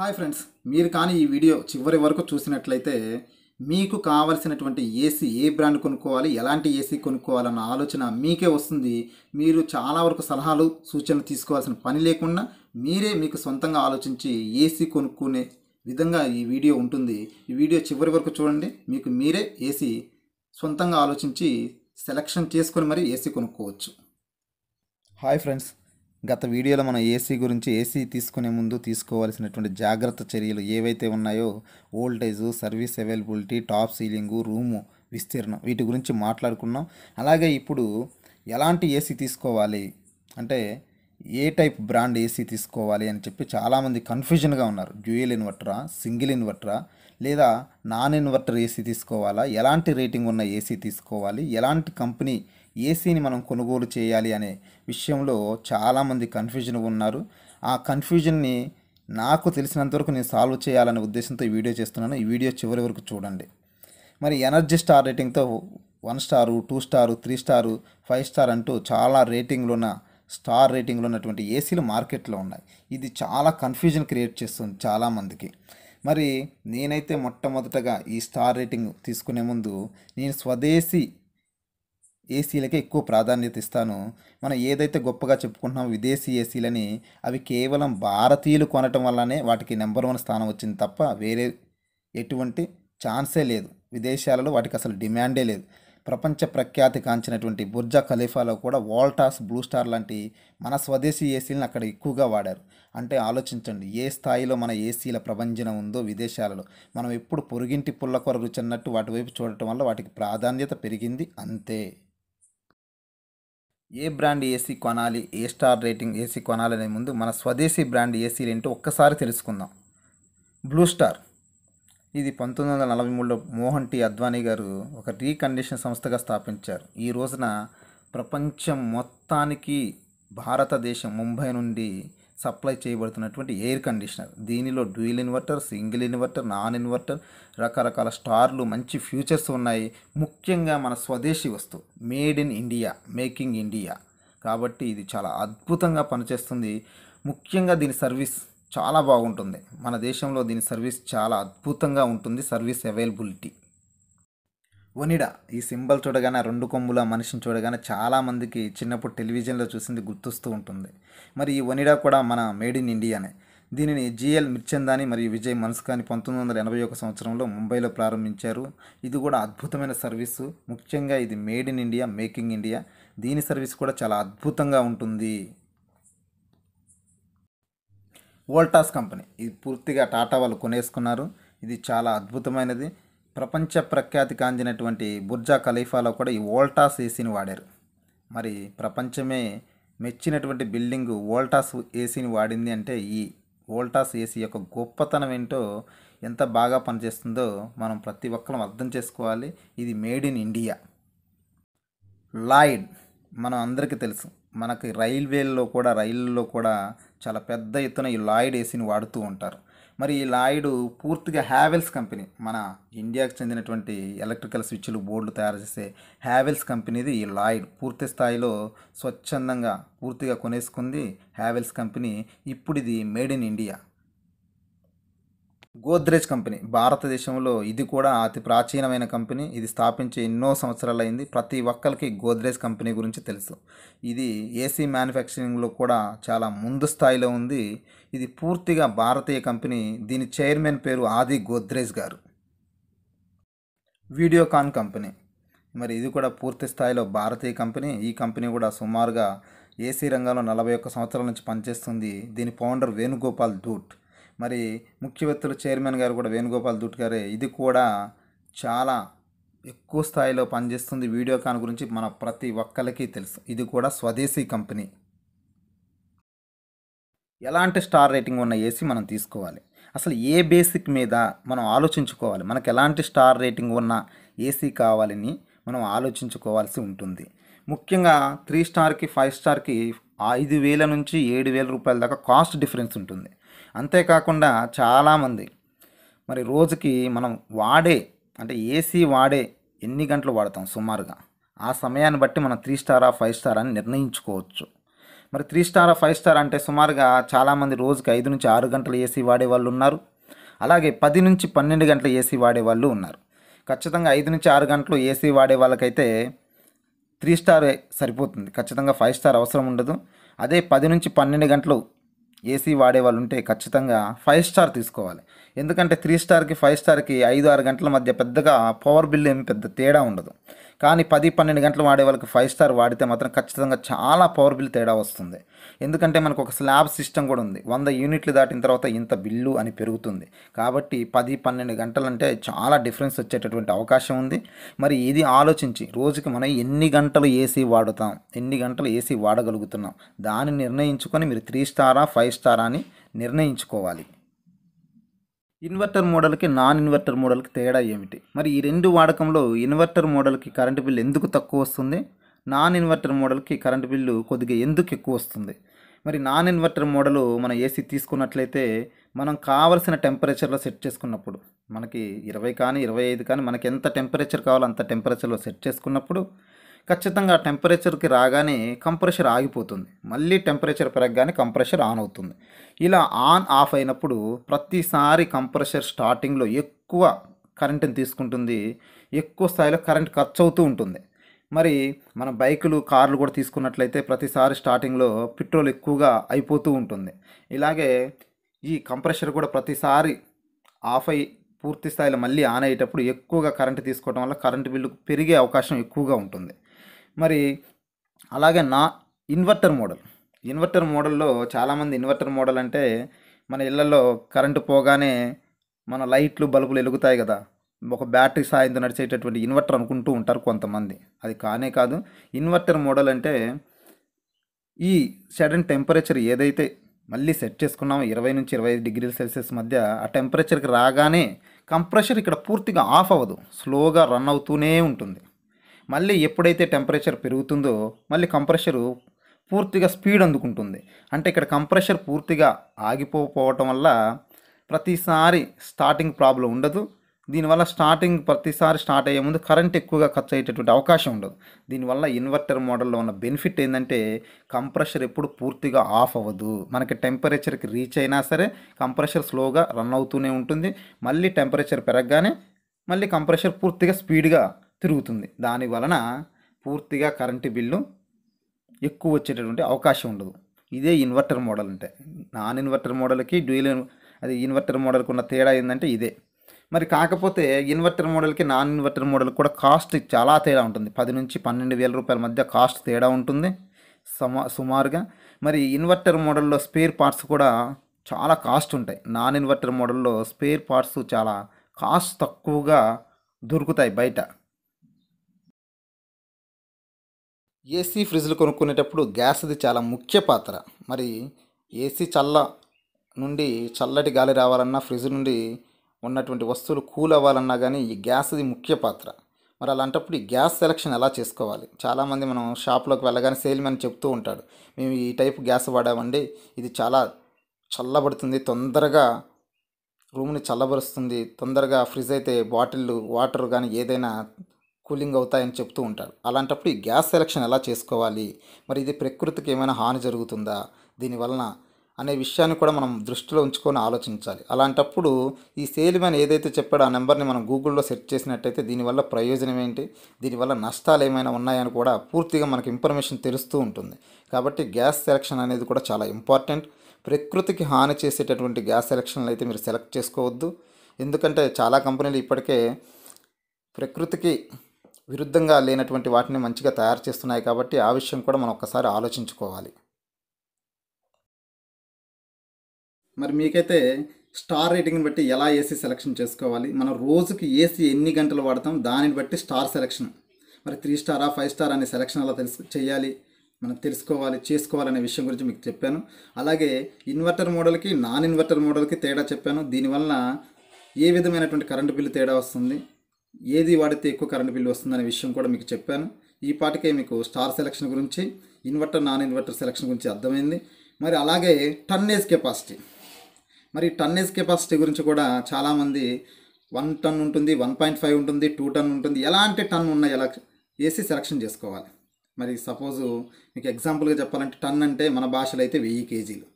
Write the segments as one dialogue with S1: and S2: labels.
S1: hi friends మీరు కానీ ఈ వీడియో చివరి వరకు చూసినట్లయితే మీకు కావలసినటువంటి ఏసీ ఏ బ్రాండ్ కొనుక్కోవాలి ఎలాంటి ఏసీ కొనుక్కోవాలన్న ఆలోచన మీకే వస్తుంది మీరు చాలా వరకు సలహాలు సూచనలు తీసుకోవాల్సిన పని లేకుండా మీరే మీకు సొంతంగా ఆలోచించి ఏసీ కొనుక్కునే విధంగా ఈ వీడియో ఉంటుంది ఈ వీడియో చివరి వరకు చూడండి మీకు మీరే ఏసీ సొంతంగా ఆలోచించి సెలక్షన్ చేసుకొని మరి ఏసీ కొనుక్కోవచ్చు హాయ్ ఫ్రెండ్స్ గత వీడియోలో మనం ఏసీ గురించి ఏసీ తీసుకునే ముందు తీసుకోవాల్సినటువంటి జాగ్రత్త చర్యలు ఏవైతే ఉన్నాయో voltage service availability top ceiling room విస్తీర్ణం వీటి గురించి మాట్లాడుకున్నాం అలాగే ఇప్పుడు ఎలాంటి ఏసీ తీసుకోవాలి అంటే ఏ టైప్ బ్రాండ్ ఏసీ తీసుకోవాలి అని చెప్పి చాలామంది కన్ఫ్యూజన్గా ఉన్నారు డ్యూయల్ ఇన్వర్టరా సింగిల్ ఇన్వర్టరా లేదా నాన్ ఇన్వర్టర్ ఏసీ తీసుకోవాలా ఎలాంటి రేటింగ్ ఉన్న ఏసీ తీసుకోవాలి ఎలాంటి కంపెనీ ఏసీని మనం కొనుగోలు చేయాలి అనే విషయంలో చాలామంది కన్ఫ్యూజన్ ఉన్నారు ఆ కన్ఫ్యూజన్ని నాకు తెలిసినంత వరకు నేను సాల్వ్ చేయాలనే ఉద్దేశంతో ఈ వీడియో చేస్తున్నాను ఈ వీడియో చివరి వరకు చూడండి మరి ఎనర్జీ స్టార్ రేటింగ్తో one star two star three star five star అంటూ చాలా రేటింగ్లు ఉన్న స్టార్ రేటింగ్లో ఉన్నటువంటి ఏసీలు మార్కెట్లో ఉన్నాయి ఇది చాలా కన్ఫ్యూజన్ క్రియేట్ చేస్తుంది చాలామందికి మరి నేనైతే మొట్టమొదటగా ఈ స్టార్ రేటింగ్ తీసుకునే ముందు నేను స్వదేశీ ఏసీలకే ఎక్కువ ప్రాధాన్యత ఇస్తాను మనం ఏదైతే గొప్పగా చెప్పుకుంటున్నామో విదేశీ ఏసీలని అవి కేవలం భారతీయులు కొనటం వల్లనే వాటికి నెంబర్ వన్ స్థానం వచ్చింది తప్ప వేరే ఎటువంటి ఛాన్సే లేదు విదేశాలలో వాటికి అసలు డిమాండే లేదు ప్రపంచ ప్రఖ్యాతి కాంచినటువంటి బుర్జా ఖలీఫాలో కూడా వాల్టాస్ బ్లూ స్టార్ లాంటి మన స్వదేశీ ఏసీలను అక్కడ ఎక్కువగా వాడారు అంటే ఆలోచించండి ఏ స్థాయిలో మన ఏసీల ప్రభంజనం ఉందో విదేశాలలో మనం ఎప్పుడు పొరుగింటి పుల్ల కొర రుచి అన్నట్టు వాటి వైపు చూడటం వల్ల వాటికి ప్రాధాన్యత పెరిగింది అంతే ఏ బ్రాండ్ ఏసీ కొనాలి ఏ స్టార్ రేటింగ్ ఏసీ కొనాలనే ముందు మన స్వదేశీ బ్రాండ్ ఏసీలు ఏంటో ఒక్కసారి తెలుసుకుందాం బ్లూ స్టార్ ఇది పంతొమ్మిది వందల నలభై మూడులో మోహన్ టి అద్వానీ గారు ఒక రీకండిషన్ సంస్థగా స్థాపించారు ఈ రోజున ప్రపంచం మొత్తానికి భారతదేశం ముంబై నుండి సప్లై చేయబడుతున్నటువంటి ఎయిర్ కండిషనర్ దీనిలో dual inverter single inverter non inverter రకరకాల స్టార్లు మంచి ఫ్యూచర్స్ ఉన్నాయి ముఖ్యంగా మన స్వదేశీ వస్తువు made in India making India కాబట్టి ఇది చాలా అద్భుతంగా పనిచేస్తుంది ముఖ్యంగా దీని సర్వీస్ చాలా బాగుంటుంది మన దేశంలో దీని సర్వీస్ చాలా అద్భుతంగా ఉంటుంది సర్వీస్ అవైలబిలిటీ ఒనిడా ఈ సింబల్ చూడగానే రెండు కొమ్ముల మనిషిని చూడగానే చాలామందికి చిన్నప్పుడు టెలివిజన్లో చూసింది గుర్తొస్తూ ఉంటుంది మరి ఈ ఒనిడా కూడా మన మేడ్ ఇన్ ఇండియానే దీనిని జిఎల్ మిర్చందాని మరియు విజయ్ మనస్కాని పంతొమ్మిది వందల ఎనభై ఒక సంవత్సరంలో ముంబైలో ప్రారంభించారు ఇది కూడా అద్భుతమైన సర్వీసు ముఖ్యంగా ఇది made in India making India దీని సర్వీస్ కూడా చాలా అద్భుతంగా ఉంటుంది వోల్టాస్ కంపెనీ ఇది పూర్తిగా టాటా వాళ్ళు కొనేసుకున్నారు ఇది చాలా అద్భుతమైనది ప్రపంచ ప్రఖ్యాతి కాంజినటువంటి బుర్జా ఖలీఫాలో కూడా ఈ వోల్టాస్ ఏసీని వాడారు మరి ప్రపంచమే మెచ్చినటువంటి బిల్డింగ్ వోల్టాస్ ఏసీని వాడింది అంటే ఈ వోల్టాస్ ఏసీ యొక్క గొప్పతనం ఏంటో ఎంత బాగా పనిచేస్తుందో మనం ప్రతి ఒక్కరం అర్థం చేసుకోవాలి ఇది మేడ్ ఇన్ ఇండియా లాయిడ్ మనం అందరికీ తెలుసు మనకి రైల్వేల్లో కూడా రైళ్ళల్లో కూడా చాలా పెద్ద ఎత్తున ఈ లాయిడ్ ఏసీని వాడుతూ ఉంటారు మరి ఈ లాయిడ్ పూర్తిగా హ్యావెల్స్ కంపెనీ మన ఇండియాకు చెందినటువంటి ఎలక్ట్రికల్ స్విచ్లు బోర్డులు తయారు చేసే హ్యావెల్స్ కంపెనీది ఈ లాయిడ్ పూర్తి స్థాయిలో స్వచ్ఛందంగా పూర్తిగా కొనేసుకుంది హ్యావెల్స్ కంపెనీ ఇప్పుడు ఇది made in India Godrej company భారతదేశంలో ఇది కూడా అతి ప్రాచీనమైన కంపెనీ ఇది స్థాపించి ఎన్నో సంవత్సరాలు అయింది ప్రతి ఒక్కరికి గోద్రేజ్ కంపెనీ గురించి తెలుసు ఇది ఏసీ మ్యానుఫ్యాక్చరింగ్లో కూడా చాలా ముందు స్థాయిలో ఉంది ఇది పూర్తిగా భారతీయ కంపెనీ దీని చైర్మన్ పేరు ఆది గోద్రేజ్ గారు వీడియోకాన్ కంపెనీ మరి ఇది కూడా పూర్తి స్థాయిలో భారతీయ కంపెనీ ఈ కంపెనీ కూడా సుమారుగా ఏసీ రంగంలో నలభై ఒక్క సంవత్సరాల నుంచి పనిచేస్తుంది దీని ఫౌండర్ వేణుగోపాల్ దూట్ మరి ముఖ్యవత్తుల చైర్మన్ గారు కూడా వేణుగోపాల్ దుట్ గారే ఇది కూడా చాలా ఎక్కువ స్థాయిలో పనిచేస్తుంది వీడియోకాన్ గురించి మన ప్రతి ఒక్కరికి తెలుసు ఇది కూడా స్వదేశీ కంపెనీ ఎలాంటి స్టార్ రేటింగ్ ఉన్న ఏసీ మనం తీసుకోవాలి అసలు ఏ బేసిక్ మీద మనం ఆలోచించుకోవాలి మనకు ఎలాంటి స్టార్ రేటింగ్ ఉన్న ఏసీ కావాలని మనం ఆలోచించుకోవాల్సి ఉంటుంది ముఖ్యంగా త్రీ స్టార్కి ఫైవ్ స్టార్కి ఐదు వేల నుంచి ఏడు వేల రూపాయల దాకా కాస్ట్ డిఫరెన్స్ ఉంటుంది అంతేకాకుండా చాలామంది మరి రోజుకి మనం వాడే అంటే ఏసీ వాడే ఎన్ని గంటలు వాడతాం సుమారుగా ఆ సమయాన్ని బట్టి మనం త్రీ స్టారా ఫైవ్ స్టార్ అని నిర్ణయించుకోవచ్చు మరి త్రీ స్టార్ ఫైవ్ స్టార్ అంటే సుమారుగా చాలామంది రోజుకి ఐదు నుంచి ఆరు గంటలు ఏసీ వాడే వాళ్ళు ఉన్నారు అలాగే పది నుంచి పన్నెండు గంటలు ఏసీ వాడే వాళ్ళు ఉన్నారు ఖచ్చితంగా ఐదు నుంచి ఆరు గంటలు ఏసీ వాడే వాళ్ళకైతే త్రీ స్టార్ సరిపోతుంది ఖచ్చితంగా ఫైవ్ స్టార్ అవసరం ఉండదు అదే పది నుంచి పన్నెండు గంటలు ఏసీ వాడే వాళ్ళు ఉంటే ఖచ్చితంగా ఫైవ్ స్టార్ తీసుకోవాలి ఎందుకంటే త్రీ స్టార్కి ఫైవ్ స్టార్కి ఐదు ఆరు గంటల మధ్య పెద్దగా పవర్ బిల్ ఏమి పెద్ద తేడా ఉండదు కానీ పది పన్నెండు గంటలు వాడే వాళ్ళకి ఫైవ్ స్టార్ వాడితే మాత్రం ఖచ్చితంగా చాలా పవర్ బిల్ తేడా వస్తుంది ఎందుకంటే మనకు ఒక స్లాబ్ సిస్టమ్ కూడా ఉంది వంద యూనిట్లు దాటిన తర్వాత ఇంత బిల్లు అని పెరుగుతుంది కాబట్టి పది పన్నెండు గంటలంటే చాలా డిఫరెన్స్ వచ్చేటటువంటి అవకాశం ఉంది మరి ఇది ఆలోచించి రోజుకి మనం ఎన్ని గంటలు ఏసీ వాడుతాం ఎన్ని గంటలు ఏసీ వాడగలుగుతున్నాం దాన్ని నిర్ణయించుకొని మీరు త్రీ స్టారా ఫైవ్ స్టారా అని నిర్ణయించుకోవాలి ఇన్వర్టర్ మోడల్కి నాన్ ఇన్వర్టర్ మోడల్కి తేడా ఏమిటి మరి ఈ రెండు వాడకంలో ఇన్వర్టర్ మోడల్కి కరెంటు బిల్లు ఎందుకు తక్కువ వస్తుంది నాన్ ఇన్వర్టర్ మోడల్కి కరెంటు బిల్లు కొద్దిగా ఎందుకు ఎక్కువ వస్తుంది మరి నాన్ ఇన్వర్టర్ మోడలు మన ఏసీ తీసుకున్నట్లయితే మనం కావలసిన టెంపరేచర్లో సెట్ చేసుకున్నప్పుడు మనకి ఇరవై కానీ ఇరవై ఐదు కానీ మనకి ఎంత టెంపరేచర్ కావాలో అంత టెంపరేచర్లో సెట్ చేసుకున్నప్పుడు ఖచ్చితంగా టెంపరేచర్కి రాగానే కంప్రెషర్ ఆగిపోతుంది మళ్ళీ టెంపరేచర్ పెరగగానే కంప్రెషర్ ఆన్ అవుతుంది ఇలా ఆన్ ఆఫ్ అయినప్పుడు ప్రతిసారి కంప్రెషర్ స్టార్టింగ్లో ఎక్కువ కరెంటుని తీసుకుంటుంది ఎక్కువ స్థాయిలో కరెంట్ ఖర్చు అవుతూ ఉంటుంది మరి మన బైకులు కార్లు కూడా తీసుకున్నట్లయితే ప్రతిసారి స్టార్టింగ్లో పెట్రోల్ ఎక్కువగా అయిపోతూ ఉంటుంది ఇలాగే ఈ కంప్రెషర్ కూడా ప్రతిసారి ఆఫ్ అయ్యి పూర్తి స్థాయిలో మళ్ళీ ఆన్ అయ్యేటప్పుడు ఎక్కువగా కరెంటు తీసుకోవడం వల్ల కరెంటు బిల్లు పెరిగే అవకాశం ఎక్కువగా ఉంటుంది మరి అలాగే నా ఇన్వర్టర్ మోడల్ ఇన్వర్టర్ మోడల్లో చాలామంది ఇన్వర్టర్ మోడల్ అంటే మన ఇళ్లలో కరెంటు పోగానే మన లైట్లు బల్బులు వెలుగుతాయి కదా ఒక బ్యాటరీ సాయంతో నడిచేటటువంటి ఇన్వర్టర్ అనుకుంటూ ఉంటారు కొంతమంది అది కానే కాదు ఇన్వర్టర్ మోడల్ అంటే ఈ సడన్ టెంపరేచర్ ఏదైతే మళ్ళీ సెట్ చేసుకున్నామో ఇరవై నుంచి ఇరవై ఐదు డిగ్రీల సెల్సియస్ మధ్య ఆ టెంపరేచర్కి రాగానే కంప్రెషర్ ఇక్కడ పూర్తిగా ఆఫ్ అవ్వదు స్లోగా రన్ అవుతూనే ఉంటుంది మళ్ళీ ఎప్పుడైతే టెంపరేచర్ పెరుగుతుందో మళ్ళీ కంప్రెషరు పూర్తిగా స్పీడ్ అందుకుంటుంది అంటే ఇక్కడ కంప్రెషర్ పూర్తిగా ఆగిపోవటం వల్ల ప్రతిసారి స్టార్టింగ్ ప్రాబ్లం ఉండదు దీనివల్ల స్టార్టింగ్ ప్రతిసారి స్టార్ట్ అయ్యే ముందు కరెంట్ ఎక్కువగా ఖర్చు అయ్యేటటువంటి అవకాశం ఉండదు దీనివల్ల ఇన్వర్టర్ మోడల్లో ఉన్న బెనిఫిట్ ఏంటంటే కంప్రెషర్ ఎప్పుడు పూర్తిగా ఆఫ్ అవ్వదు మనకి టెంపరేచర్కి రీచ్ అయినా సరే కంప్రెషర్ స్లోగా రన్ అవుతూనే ఉంటుంది మళ్ళీ టెంపరేచర్ పెరగగానే మళ్ళీ కంప్రెషర్ పూర్తిగా స్పీడ్గా తిరుగుతుంది దాని వలన పూర్తిగా కరెంటు బిల్లు ఎక్కువ వచ్చేటటువంటి అవకాశం ఉండదు ఇదే ఇన్వర్టర్ మోడల్ అంటే నాన్ ఇన్వర్టర్ మోడల్కి డ్యూయల్ అది ఇన్వర్టర్ మోడల్కి ఉన్న తేడా ఏంటంటే ఇదే మరి కాకపోతే ఇన్వర్టర్ మోడల్కి నాన్ ఇన్వర్టర్ మోడల్ కూడా కాస్ట్ చాలా తేడా ఉంటుంది పది నుంచి పన్నెండు వేల రూపాయల మధ్య కాస్ట్ తేడా ఉంటుంది సమా సుమారుగా మరి ఇన్వర్టర్ మోడల్లో స్పేర్ పార్ట్స్ కూడా చాలా కాస్ట్ ఉంటాయి నాన్ ఇన్వర్టర్ మోడల్లో స్పేర్ పార్ట్స్ చాలా కాస్ట్ తక్కువగా దొరుకుతాయి బయట ఏసీ ఫ్రిడ్జ్లు కొనుక్కునేటప్పుడు గ్యాస్ది చాలా ముఖ్య పాత్ర మరి ఏసీ చల్ల నుండి చల్లటి గాలి రావాలన్నా ఫ్రిడ్జ్ నుండి ఉన్నటువంటి వస్తువులు కూల్ అవ్వాలన్నా కానీ ఈ గ్యాస్ది ముఖ్య పాత్ర మరి అలాంటప్పుడు ఈ గ్యాస్ సెలక్షన్ ఎలా చేసుకోవాలి చాలామంది మనం షాప్లోకి వెళ్ళగానే సేల్మెన్ చెప్తూ ఉంటాడు మేము ఈ టైప్ గ్యాస్ వాడామండి ఇది చాలా చల్లబడుతుంది తొందరగా రూమ్ని చల్లబరుస్తుంది తొందరగా ఫ్రిజ్ అయితే బాటిళ్ళు వాటర్ కానీ ఏదైనా కూలింగ్ అవుతాయని చెప్తూ ఉంటారు అలాంటప్పుడు ఈ గ్యాస్ సెలక్షన్ ఎలా చేసుకోవాలి మరి ఇది ప్రకృతికి ఏమైనా హాని జరుగుతుందా దీనివలన అనే విషయాన్ని కూడా మనం దృష్టిలో ఉంచుకొని ఆలోచించాలి అలాంటప్పుడు ఈ సేల్ మ్యాన్ ఏదైతే చెప్పాడో ఆ నెంబర్ని మనం గూగుల్లో సెర్చ్ చేసినట్టయితే దీనివల్ల ప్రయోజనం ఏంటి దీనివల్ల నష్టాలు ఏమైనా ఉన్నాయని కూడా పూర్తిగా మనకు ఇన్ఫర్మేషన్ తెలుస్తూ ఉంటుంది కాబట్టి గ్యాస్ సెలక్షన్ అనేది కూడా చాలా ఇంపార్టెంట్ ప్రకృతికి హాని చేసేటటువంటి గ్యాస్ సెలక్షన్లు అయితే మీరు సెలెక్ట్ చేసుకోవద్దు ఎందుకంటే చాలా కంపెనీలు ఇప్పటికే ప్రకృతికి విరుద్ధంగా లేనటువంటి వాటిని మంచిగా తయారు చేస్తున్నాయి కాబట్టి ఆ విషయం కూడా మనం ఒక్కసారి ఆలోచించుకోవాలి మరి మీకైతే స్టార్ రేటింగ్ని బట్టి ఎలా ఏసీ సెలెక్షన్ చేసుకోవాలి మనం రోజుకి ఏసీ ఎన్ని గంటలు వాడతాం దానిని బట్టి స్టార్ సెలెక్షన్ మరి త్రీ స్టారా ఫైవ్ స్టార్ అనే సెలెక్షన్ అలా తెలుసు చేయాలి మనం తెలుసుకోవాలి చేసుకోవాలనే విషయం గురించి మీకు చెప్పాను అలాగే ఇన్వర్టర్ మోడల్కి నాన్ ఇన్వర్టర్ మోడల్కి తేడా చెప్పాను దీనివల్ల ఏ విధమైనటువంటి కరెంటు బిల్లు తేడా వస్తుంది ఏది వాడితే ఎక్కువ కరెంటు బిల్లు వస్తుందనే విషయం కూడా మీకు చెప్పాను ఈ పాటికే మీకు స్టార్ సెలక్షన్ గురించి ఇన్వర్టర్ నాన్ ఇన్వర్టర్ సెలక్షన్ గురించి అర్థమైంది మరి అలాగే టన్నేజ్ కెపాసిటీ మరి టన్నేజ్ కెపాసిటీ గురించి కూడా చాలామంది వన్ టన్ ఉంటుంది వన్ పాయింట్ ఫైవ్ ఉంటుంది టూ టన్ ఉంటుంది ఎలాంటి టన్ ఉన్నాయి ఎలా వేసి సెలక్షన్ చేసుకోవాలి మరి సపోజు మీకు ఎగ్జాంపుల్గా చెప్పాలంటే టన్ అంటే మన భాషలో అయితే వెయ్యి కేజీలు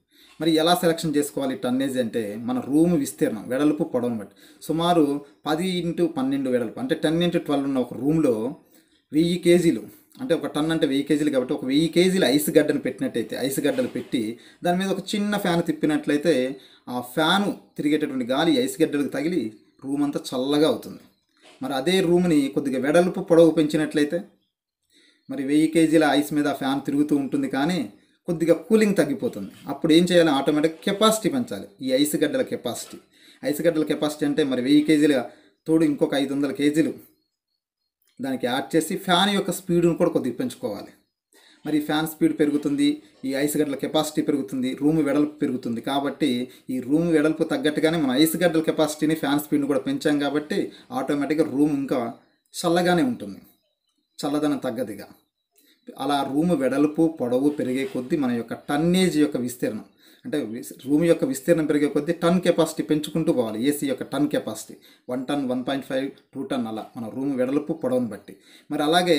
S1: మరి ఎలా సెలక్షన్ చేసుకోవాలి టన్నేజ్ అంటే మన రూమ్ విస్తీర్ణం వెడల్పు పొడవును బట్టి సుమారు పది ఇంటూ పన్నెండు వెడల్పు అంటే టెన్ ఇంటూ ట్వెల్వ్ ఉన్న ఒక రూమ్లో వెయ్యి కేజీలు అంటే ఒక టన్ అంటే వెయ్యి కేజీలు కాబట్టి ఒక వెయ్యి కేజీలు ఐస్ గడ్డను పెట్టినట్టయితే ఐస్ గడ్డలు పెట్టి దాని మీద ఒక చిన్న ఫ్యాన్ తిప్పినట్లయితే ఆ ఫ్యాను తిరిగేటటువంటి గాలి ఐస్ గడ్డలకు తగిలి రూమ్ అంతా చల్లగా అవుతుంది మరి అదే రూమ్ని కొద్దిగా వెడల్పు పొడవు పెంచినట్లయితే మరి వెయ్యి కేజీల ఐస్ మీద ఆ ఫ్యాన్ తిరుగుతూ ఉంటుంది కానీ కొద్దిగా కూలింగ్ తగ్గిపోతుంది అప్పుడు ఏం చేయాలి ఆటోమేటిక్ కెపాసిటీ పెంచాలి ఈ ఐస్ గడ్డల కెపాసిటీ ఐస్ గడ్డల కెపాసిటీ అంటే మరి వెయ్యి కేజీల తోడు ఇంకొక ఐదు వందల కేజీలు దానికి యాడ్ చేసి ఫ్యాన్ యొక్క స్పీడ్ను కూడా కొద్దిగా పెంచుకోవాలి మరి ఫ్యాన్ స్పీడ్ పెరుగుతుంది ఈ ఐస్ గడ్డల కెపాసిటీ పెరుగుతుంది రూమ్ వెడల్పు పెరుగుతుంది కాబట్టి ఈ రూమ్ వెడల్పు తగ్గట్టుగానే మనం ఐస్ గడ్డల కెపాసిటీని ఫ్యాన్ స్పీడ్ని కూడా పెంచాం కాబట్టి ఆటోమేటిక్గా రూమ్ ఇంకా చల్లగానే ఉంటుంది చల్లదనం తగ్గదిగా అలా రూమ్ వెడల్పు పొడవు పెరిగే కొద్దీ మన యొక్క టన్నేజ్ యొక్క విస్తీర్ణం అంటే రూమ్ యొక్క విస్తీర్ణం పెరిగే కొద్దీ టన్ కెపాసిటీ పెంచుకుంటూ పోవాలి ఏసీ యొక్క ton capacity one ton one point five two ton అలా మన రూమ్ వెడల్పు పొడవును బట్టి మరి అలాగే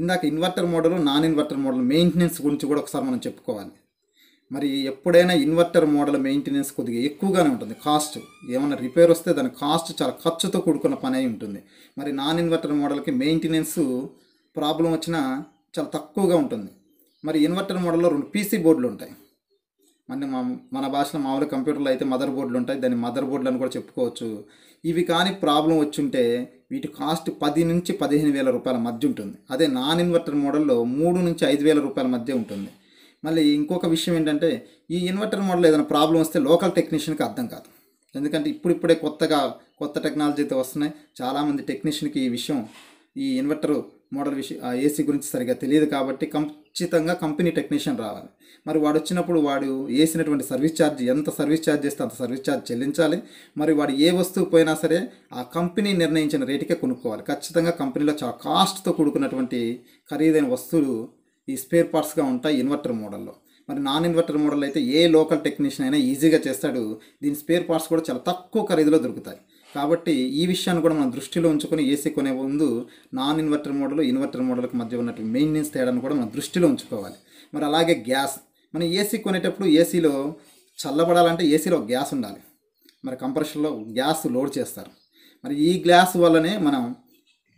S1: ఇందాక inverter model non inverter model maintenance గురించి కూడా ఒకసారి మనం చెప్పుకోవాలి మరి ఎప్పుడైనా ఇన్వర్టర్ మోడల్ మెయింటెనెన్స్ కొద్దిగా ఎక్కువగానే ఉంటుంది కాస్ట్ ఏమైనా రిపేర్ వస్తే దాని కాస్ట్ చాలా ఖర్చుతో కూడుకున్న పని అయి ఉంటుంది మరి నాన్ ఇన్వర్టర్ మోడల్కి మెయింటెనెన్స్ ప్రాబ్లం వచ్చినా చాలా తక్కువగా ఉంటుంది మరి ఇన్వర్టర్ మోడల్లో రెండు పీసీ బోర్డులు ఉంటాయి అంటే మన భాషలో మామూలు కంప్యూటర్లో అయితే మదర్ బోర్డులు ఉంటాయి దాన్ని మదర్ బోర్డులు అని కూడా చెప్పుకోవచ్చు ఇవి కానీ ప్రాబ్లం వచ్చుంటే వీటి కాస్ట్ పది నుంచి పదిహేను వేల రూపాయల మధ్య ఉంటుంది అదే నాన్ ఇన్వర్టర్ మోడల్లో మూడు నుంచి ఐదు వేల రూపాయల మధ్య ఉంటుంది మళ్ళీ ఇంకొక విషయం ఏంటంటే ఈ ఇన్వర్టర్ మోడల్ ఏదైనా ప్రాబ్లం వస్తే లోకల్ టెక్నీషియన్కి అర్థం కాదు ఎందుకంటే ఇప్పుడిప్పుడే కొత్తగా కొత్త టెక్నాలజీతో వస్తున్నాయి చాలామంది టెక్నీషియన్కి ఈ విషయం ఈ ఇన్వర్టర్ మోడల్ విషయం ఏసీ గురించి సరిగా తెలియదు కాబట్టి ఖచ్చితంగా కంపెనీ టెక్నీషియన్ రావాలి మరి వాడు వచ్చినప్పుడు వాడు వేసినటువంటి సర్వీస్ ఛార్జ్ ఎంత సర్వీస్ ఛార్జ్ చేస్తే అంత సర్వీస్ ఛార్జ్ చెల్లించాలి మరి వాడు ఏ వస్తువు పోయినా సరే ఆ కంపెనీ నిర్ణయించిన రేటుకే కొనుక్కోవాలి ఖచ్చితంగా కంపెనీలో చాలా కాస్ట్తో కూడుకున్నటువంటి ఖరీదైన వస్తువులు ఈ స్పేర్ పార్ట్స్గా ఉంటాయి ఇన్వర్టర్ మోడల్లో మరి నాన్ ఇన్వర్టర్ మోడల్ అయితే ఏ లోకల్ టెక్నీషియన్ అయినా ఈజీగా చేస్తాడు దీని స్పేర్ పార్ట్స్ కూడా చాలా తక్కువ ఖరీదులో దొరుకుతాయి కాబట్టి ఈ విషయాన్ని కూడా మనం దృష్టిలో ఉంచుకొని ఏసీ కొనే ముందు నాన్ ఇన్వర్టర్ మోడల్ ఇన్వర్టర్ మోడల్కి మధ్య ఉన్నట్టు మెయింటెనెన్స్ తేడాను కూడా మనం దృష్టిలో ఉంచుకోవాలి మరి అలాగే గ్యాస్ మనం ఏసీ కొనేటప్పుడు ఏసీలో చల్లబడాలంటే ఏసీలో గ్యాస్ ఉండాలి మరి కంప్రెషన్లో గ్యాస్ లోడ్ చేస్తారు మరి ఈ గ్యాస్ వల్లనే మనం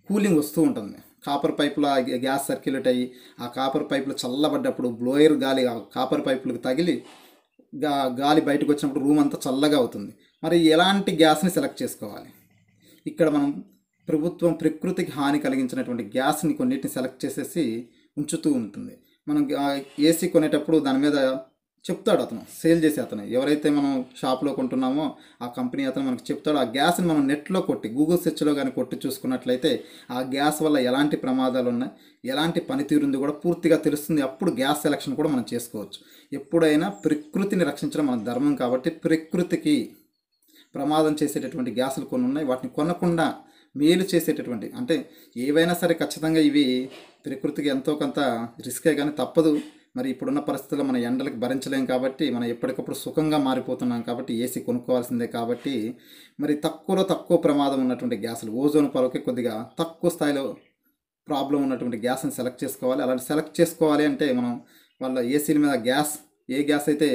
S1: కూలింగ్ వస్తూ ఉంటుంది కాపర్ పైపులో గ్యాస్ సర్క్యులేట్ అయ్యి ఆ కాపర్ పైపులు చల్లబడ్డప్పుడు బ్లోయర్ గాలి కాపర్ పైపులకు తగిలి గాలి బయటకు వచ్చినప్పుడు రూమ్ అంతా చల్లగా అవుతుంది మరి ఎలాంటి గ్యాస్ని సెలెక్ట్ చేసుకోవాలి ఇక్కడ మనం ప్రభుత్వం ప్రకృతికి హాని కలిగించినటువంటి గ్యాస్ని కొన్నిటిని సెలెక్ట్ చేసేసి ఉంచుతూ ఉంటుంది మనం ఏసీ కొనేటప్పుడు దాని మీద చెప్తాడు అతను సేల్ చేసే అతను ఎవరైతే మనం షాప్లో కొంటున్నామో ఆ కంపెనీ అతను మనకు చెప్తాడు ఆ గ్యాస్ని మనం నెట్లో కొట్టి గూగుల్ సెర్చ్లో కానీ కొట్టి చూసుకున్నట్లయితే ఆ గ్యాస్ వల్ల ఎలాంటి ప్రమాదాలు ఉన్నాయి ఎలాంటి పనితీరుంది కూడా పూర్తిగా తెలుస్తుంది అప్పుడు గ్యాస్ సెలక్షన్ కూడా మనం చేసుకోవచ్చు ఎప్పుడైనా ప్రకృతిని రక్షించడం మన ధర్మం కాబట్టి ప్రకృతికి ప్రమాదం చేసేటటువంటి గ్యాసులు కొన్ని ఉన్నాయి వాటిని కొనకుండా మేలు చేసేటటువంటి అంటే ఏవైనా సరే ఖచ్చితంగా ఇవి ప్రకృతికి ఎంతో కొంత రిస్కే కానీ తప్పదు మరి ఇప్పుడున్న పరిస్థితుల్లో మన ఎండలకు భరించలేం కాబట్టి మనం ఎప్పటికప్పుడు సుఖంగా మారిపోతున్నాం కాబట్టి ఏసీ కొనుక్కోవాల్సిందే కాబట్టి మరి తక్కువలో తక్కువ ప్రమాదం ఉన్నటువంటి గ్యాసులు ఓజోన్ పొరకే కొద్దిగా తక్కువ స్థాయిలో ప్రాబ్లం ఉన్నటువంటి గ్యాస్ని సెలెక్ట్ చేసుకోవాలి అలాంటి సెలెక్ట్ చేసుకోవాలి అంటే మనం వాళ్ళ ఏసీల మీద గ్యాస్ ఏ గ్యాస్ అయితే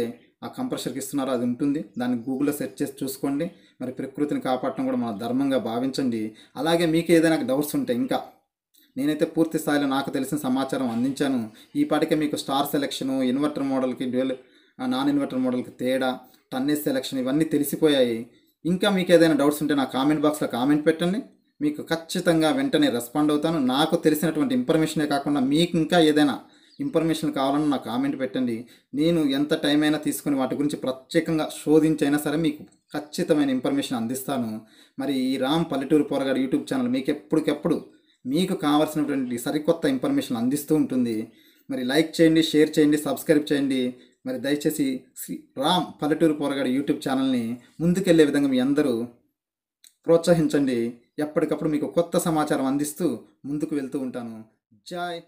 S1: ఆ కంపల్సరీకి ఇస్తున్నారో అది ఉంటుంది దాన్ని గూగుల్లో సెర్చ్ చేసి చూసుకోండి మరి ప్రకృతిని కాపాడటం కూడా మన ధర్మంగా భావించండి అలాగే మీకు ఏదైనా డౌట్స్ ఉంటే ఇంకా నేనైతే పూర్తి స్థాయిలో నాకు తెలిసిన సమాచారం అందించాను ఈ పాటికే మీకు స్టార్ సెలెక్షను ఇన్వర్టర్ మోడల్కి డ్యూల్ నాన్ ఇన్వర్టర్ మోడల్కి తేడా టన్నేజ్ సెలెక్షన్ ఇవన్నీ తెలిసిపోయాయి ఇంకా మీకు ఏదైనా డౌట్స్ ఉంటే నా కామెంట్ బాక్స్లో కామెంట్ పెట్టండి మీకు ఖచ్చితంగా వెంటనే రెస్పాండ్ అవుతాను నాకు తెలిసినటువంటి ఇన్ఫర్మేషనే కాకుండా మీకు ఇంకా ఏదైనా ఇన్ఫర్మేషన్ కావాలన్నా నా కామెంట్ పెట్టండి నేను ఎంత టైం అయినా తీసుకుని వాటి గురించి ప్రత్యేకంగా శోధించైనా సరే మీకు ఖచ్చితమైన ఇన్ఫర్మేషన్ అందిస్తాను మరి ఈ రామ్ పల్లెటూరు పోరగాడు యూట్యూబ్ ఛానల్ మీకు ఎప్పటికెప్పుడు మీకు కావాల్సినటువంటి సరికొత్త ఇన్ఫర్మేషన్ అందిస్తూ ఉంటుంది మరి లైక్ చేయండి షేర్ చేయండి సబ్స్క్రైబ్ చేయండి మరి దయచేసి రామ్ పల్లెటూరు పోరగాడు యూట్యూబ్ ఛానల్ని ముందుకెళ్లే విధంగా మీ అందరూ ప్రోత్సహించండి ఎప్పటికప్పుడు మీకు కొత్త సమాచారం అందిస్తూ ముందుకు వెళ్తూ ఉంటాను జాయ్